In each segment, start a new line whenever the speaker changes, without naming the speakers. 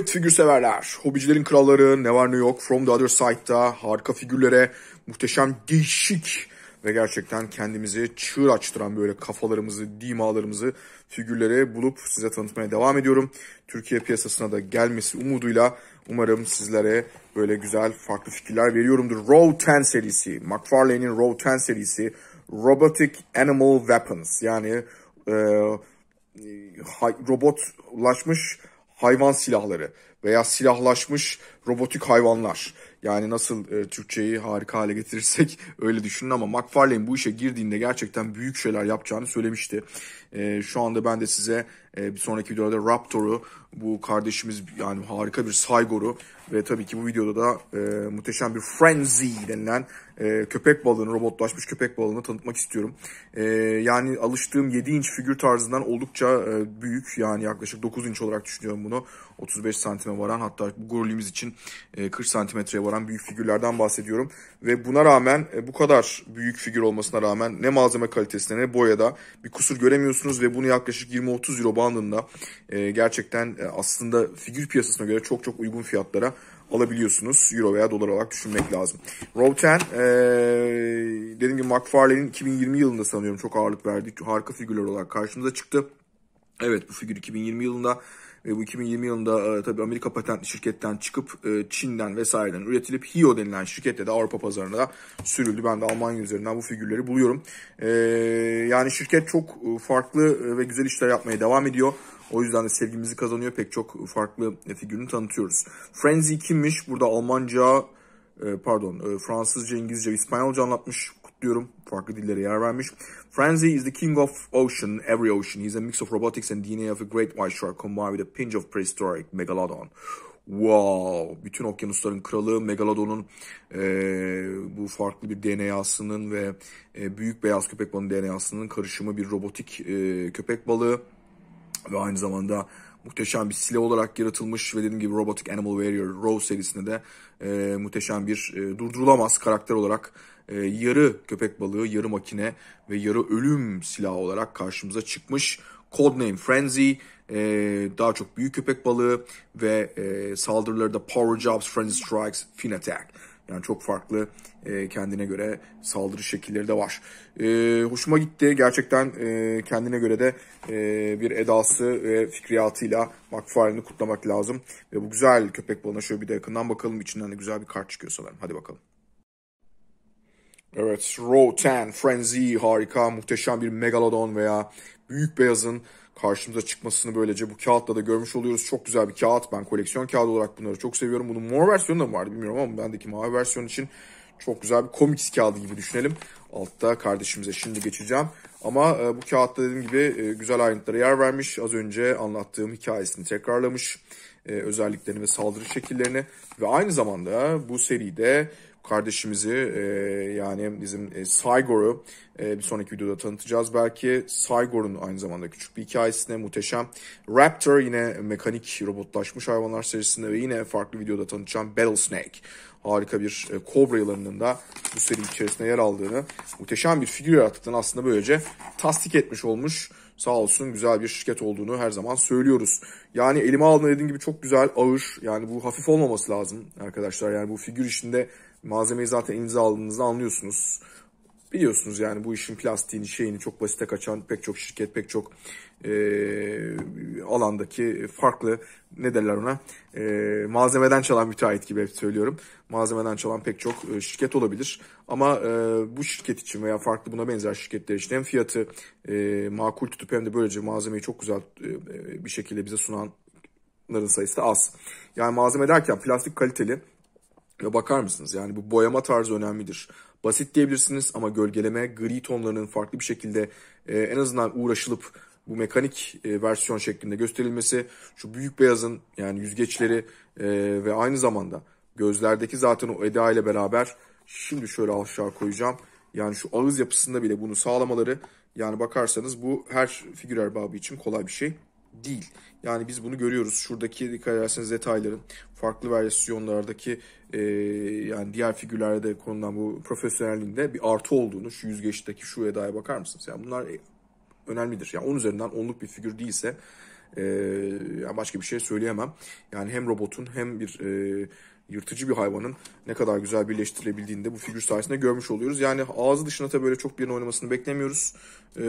Evet figür severler, hobicilerin kralları ne var ne yok From the Other Side'da harika figürlere muhteşem değişik ve gerçekten kendimizi çığır açtıran böyle kafalarımızı, dimalarımızı figürlere bulup size tanıtmaya devam ediyorum. Türkiye piyasasına da gelmesi umuduyla umarım sizlere böyle güzel farklı fikirler veriyorumdur. Row 10 serisi, McFarlane'in Row 10 serisi Robotic Animal Weapons yani e, robotlaşmış hayvan silahları veya silahlaşmış robotik hayvanlar yani nasıl e, Türkçeyi harika hale getirirsek öyle düşünün ama McFarlane bu işe girdiğinde gerçekten büyük şeyler yapacağını söylemişti. E, şu anda ben de size e, bir sonraki videoda Raptor'u, bu kardeşimiz yani harika bir Saygor'u ve tabii ki bu videoda da e, muhteşem bir Frenzy denilen e, köpek balığını, robotlaşmış köpek balığını tanıtmak istiyorum. E, yani alıştığım 7 inç figür tarzından oldukça e, büyük yani yaklaşık 9 inç olarak düşünüyorum bunu. 35 santime varan hatta bu gorilimiz için e, 40 santimetreye varan büyük figürlerden bahsediyorum. Ve buna rağmen e, bu kadar büyük figür olmasına rağmen ne malzeme kalitesine ne boyada bir kusur göremiyorsunuz ve bunu yaklaşık 20-30 euro bu e, gerçekten e, aslında figür piyasasına göre çok çok uygun fiyatlara alabiliyorsunuz. Euro veya dolar olarak düşünmek lazım. Row 10 ee, dediğim gibi McFarlane'in 2020 yılında sanıyorum çok ağırlık verdiği harika figürler olarak karşımıza çıktı. Evet bu figür 2020 yılında ve bu 2020 yılında e, tabii Amerika patentli şirketten çıkıp e, Çin'den vesaireden üretilip Hio denilen şirkette de Avrupa pazarına da sürüldü. Ben de Almanya üzerinden bu figürleri buluyorum. E, yani şirket çok e, farklı e, ve güzel işler yapmaya devam ediyor. O yüzden de sevgimizi kazanıyor. Pek çok farklı e, figürünü tanıtıyoruz. Frenzy kimmiş? Burada Almanca, pardon Fransızca, İngilizce, İspanyolca anlatmış diyorum. Farklı dillere yer vermiş. Frenzy is the king of ocean, every ocean. He's a mix of robotics and DNA of a great white shark combined with a pinch of prehistoric megalodon. Wow! Bütün okyanusların kralı Megalodon'un e, bu farklı bir DNA'sının ve e, büyük beyaz köpek balığının DNA'sının karışımı bir robotik e, köpek balığı ve aynı zamanda muhteşem bir silah olarak yaratılmış ve dediğim gibi Robotic Animal Warrior Rose serisinde de e, muhteşem bir e, durdurulamaz karakter olarak e, yarı köpek balığı, yarı makine ve yarı ölüm silahı olarak karşımıza çıkmış. Codename Frenzy, e, daha çok büyük köpek balığı ve e, saldırıları da Power Jobs, Frenzy Strikes, Fin Attack. Yani çok farklı e, kendine göre saldırı şekilleri de var. E, hoşuma gitti. Gerçekten e, kendine göre de e, bir edası ve fikriyatıyla McFarlane'ı kutlamak lazım. Ve bu güzel köpek balığına şöyle bir de yakından bakalım. İçinden de güzel bir kart çıkıyor sanırım. Hadi bakalım. Evet Roten, Frenzy harika muhteşem bir Megalodon veya Büyük Beyaz'ın karşımıza çıkmasını böylece bu kağıtla da görmüş oluyoruz. Çok güzel bir kağıt. Ben koleksiyon kağıdı olarak bunları çok seviyorum. Bunun mor versiyonu da mı vardı bilmiyorum ama bendeki mavi versiyon için çok güzel bir komiks kağıdı gibi düşünelim. Altta kardeşimize şimdi geçeceğim. Ama e, bu kağıtta dediğim gibi e, güzel ayrıntılara yer vermiş. Az önce anlattığım hikayesini tekrarlamış. E, özelliklerini ve saldırı şekillerini. Ve aynı zamanda bu seride kardeşimizi e, yani bizim e, Saigor'u e, bir sonraki videoda tanıtacağız. Belki Saigor'un aynı zamanda küçük bir hikayesine muhteşem. Raptor yine mekanik robotlaşmış hayvanlar serisinde ve yine farklı videoda tanıtacağım Battlesnake. Harika bir e, kobra yılanının da bu seri içerisinde yer aldığını, muhteşem bir figür yarattığını aslında böylece tasdik etmiş olmuş. Sağ olsun güzel bir şirket olduğunu her zaman söylüyoruz. Yani elime alma dediğim gibi çok güzel, ağır. Yani bu hafif olmaması lazım arkadaşlar. Yani bu figür işinde malzemeyi zaten imza aldığınızda anlıyorsunuz biliyorsunuz yani bu işin plastiğini şeyini çok basite kaçan pek çok şirket pek çok e, alandaki farklı ne derler ona e, malzemeden çalan müteahhit gibi hep söylüyorum. Malzemeden çalan pek çok e, şirket olabilir ama e, bu şirket için veya farklı buna benzer şirketler için hem fiyatı e, makul tutup hem de böylece malzemeyi çok güzel e, bir şekilde bize sunanların sayısı da az. Yani malzeme derken plastik kaliteli ya bakar mısınız? Yani bu boyama tarzı önemlidir basit diyebilirsiniz ama gölgeleme gri tonlarının farklı bir şekilde e, en azından uğraşılıp bu mekanik e, versiyon şeklinde gösterilmesi şu büyük beyazın yani yüzgeçleri e, ve aynı zamanda gözlerdeki zaten o eda ile beraber şimdi şöyle aşağı koyacağım. Yani şu ağız yapısında bile bunu sağlamaları yani bakarsanız bu her figür erbabı için kolay bir şey değil. Yani biz bunu görüyoruz. Şuradaki dikkat ederseniz detayların farklı versiyonlardaki e, yani diğer figürlerde konulan bu profesyonelliğinde bir artı olduğunu şu yüzgeçteki şu edaya bakar mısınız? Yani bunlar önemlidir. Yani 10 üzerinden 10'luk bir figür değilse e, başka bir şey söyleyemem. Yani hem robotun hem bir e, yırtıcı bir hayvanın ne kadar güzel birleştirilebildiğini de bu figür sayesinde görmüş oluyoruz. Yani ağzı dışına tabii böyle çok birinin oynamasını beklemiyoruz. Ee,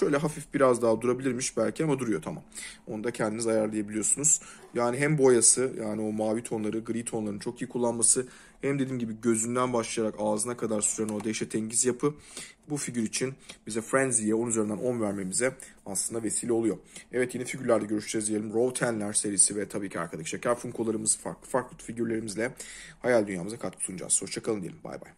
şöyle hafif biraz daha durabilirmiş belki ama duruyor tamam. Onu da kendiniz ayarlayabiliyorsunuz. Yani hem boyası yani o mavi tonları, gri tonlarını çok iyi kullanması hem dediğim gibi gözünden başlayarak ağzına kadar süren o dehşetengiz yapı bu figür için bize Frenzy'ye 10 üzerinden 10 vermemize aslında vesile oluyor. Evet yeni figürlerde görüşeceğiz diyelim. Raw 10'ler serisi ve tabii ki arkadaki şeker funkolarımız farklı farklı figürlerimizle hayal dünyamıza katkı sunacağız. Hoşçakalın diyelim. Bay bay.